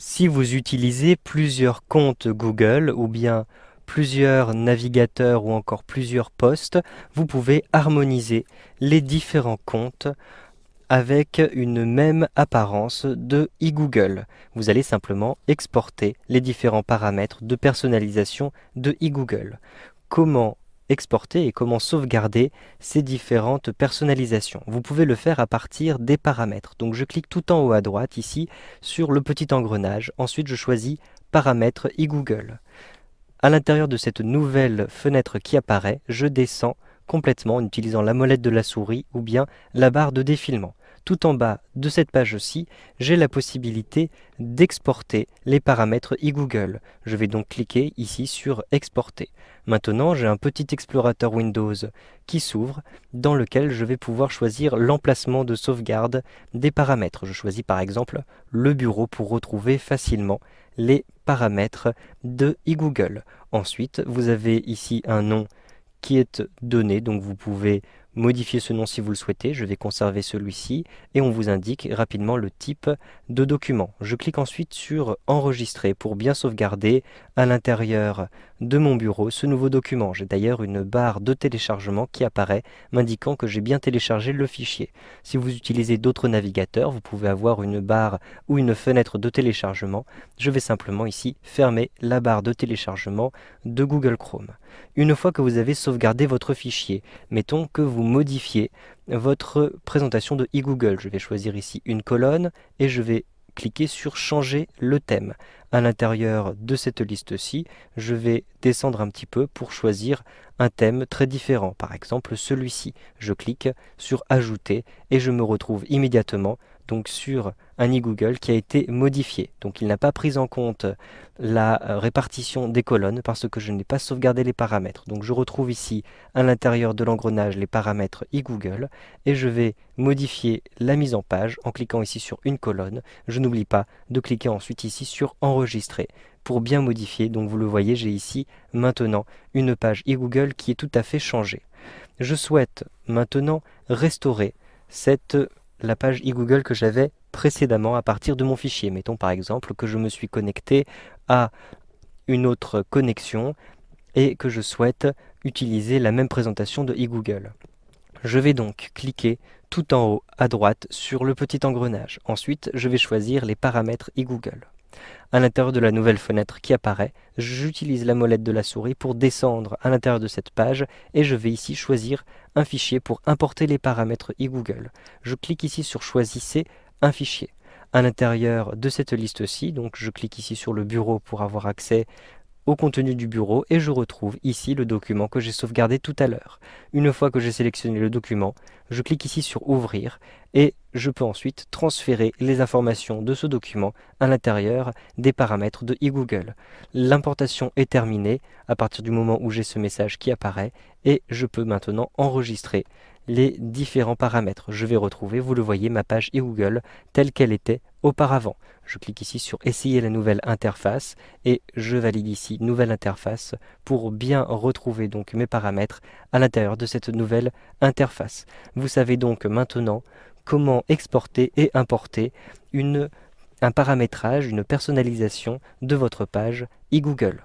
si vous utilisez plusieurs comptes Google ou bien plusieurs navigateurs ou encore plusieurs postes, vous pouvez harmoniser les différents comptes avec une même apparence de e-Google. Vous allez simplement exporter les différents paramètres de personnalisation de e-Google. Comment exporter et comment sauvegarder ces différentes personnalisations. Vous pouvez le faire à partir des paramètres. Donc je clique tout en haut à droite ici sur le petit engrenage. Ensuite je choisis paramètres e-Google. À l'intérieur de cette nouvelle fenêtre qui apparaît, je descends complètement en utilisant la molette de la souris ou bien la barre de défilement. Tout en bas de cette page aussi, j'ai la possibilité d'exporter les paramètres e-Google. Je vais donc cliquer ici sur Exporter. Maintenant, j'ai un petit explorateur Windows qui s'ouvre dans lequel je vais pouvoir choisir l'emplacement de sauvegarde des paramètres. Je choisis par exemple le bureau pour retrouver facilement les paramètres de e-Google. Ensuite, vous avez ici un nom qui est donné, donc vous pouvez modifier ce nom si vous le souhaitez, je vais conserver celui-ci et on vous indique rapidement le type de document. Je clique ensuite sur enregistrer pour bien sauvegarder à l'intérieur de mon bureau ce nouveau document. J'ai d'ailleurs une barre de téléchargement qui apparaît m'indiquant que j'ai bien téléchargé le fichier. Si vous utilisez d'autres navigateurs, vous pouvez avoir une barre ou une fenêtre de téléchargement. Je vais simplement ici fermer la barre de téléchargement de Google Chrome. Une fois que vous avez sauvegardé votre fichier, mettons que vous modifiez votre présentation de e-google Je vais choisir ici une colonne et je vais cliquer sur changer le thème à l'intérieur de cette liste-ci, je vais descendre un petit peu pour choisir un thème très différent. Par exemple, celui-ci. Je clique sur Ajouter et je me retrouve immédiatement donc sur un e-Google qui a été modifié. Donc il n'a pas pris en compte la répartition des colonnes parce que je n'ai pas sauvegardé les paramètres. Donc je retrouve ici à l'intérieur de l'engrenage les paramètres e-Google et je vais modifier la mise en page en cliquant ici sur une colonne. Je n'oublie pas de cliquer ensuite ici sur Enregistrer pour bien modifier. Donc vous le voyez, j'ai ici maintenant une page google qui est tout à fait changée. Je souhaite maintenant restaurer cette, la page google que j'avais précédemment à partir de mon fichier. Mettons par exemple que je me suis connecté à une autre connexion et que je souhaite utiliser la même présentation de e-google Je vais donc cliquer tout en haut à droite sur le petit engrenage. Ensuite, je vais choisir les paramètres google à l'intérieur de la nouvelle fenêtre qui apparaît. J'utilise la molette de la souris pour descendre à l'intérieur de cette page et je vais ici choisir un fichier pour importer les paramètres google Je clique ici sur Choisissez un fichier. À l'intérieur de cette liste-ci, donc je clique ici sur le bureau pour avoir accès au contenu du bureau et je retrouve ici le document que j'ai sauvegardé tout à l'heure. Une fois que j'ai sélectionné le document, je clique ici sur Ouvrir et je peux ensuite transférer les informations de ce document à l'intérieur des paramètres de eGoogle. L'importation est terminée à partir du moment où j'ai ce message qui apparaît et je peux maintenant enregistrer les différents paramètres. Je vais retrouver, vous le voyez, ma page eGoogle telle qu'elle était auparavant. Je clique ici sur essayer la nouvelle interface et je valide ici nouvelle interface pour bien retrouver donc mes paramètres à l'intérieur de cette nouvelle interface. Vous savez donc maintenant comment exporter et importer une, un paramétrage, une personnalisation de votre page e-Google.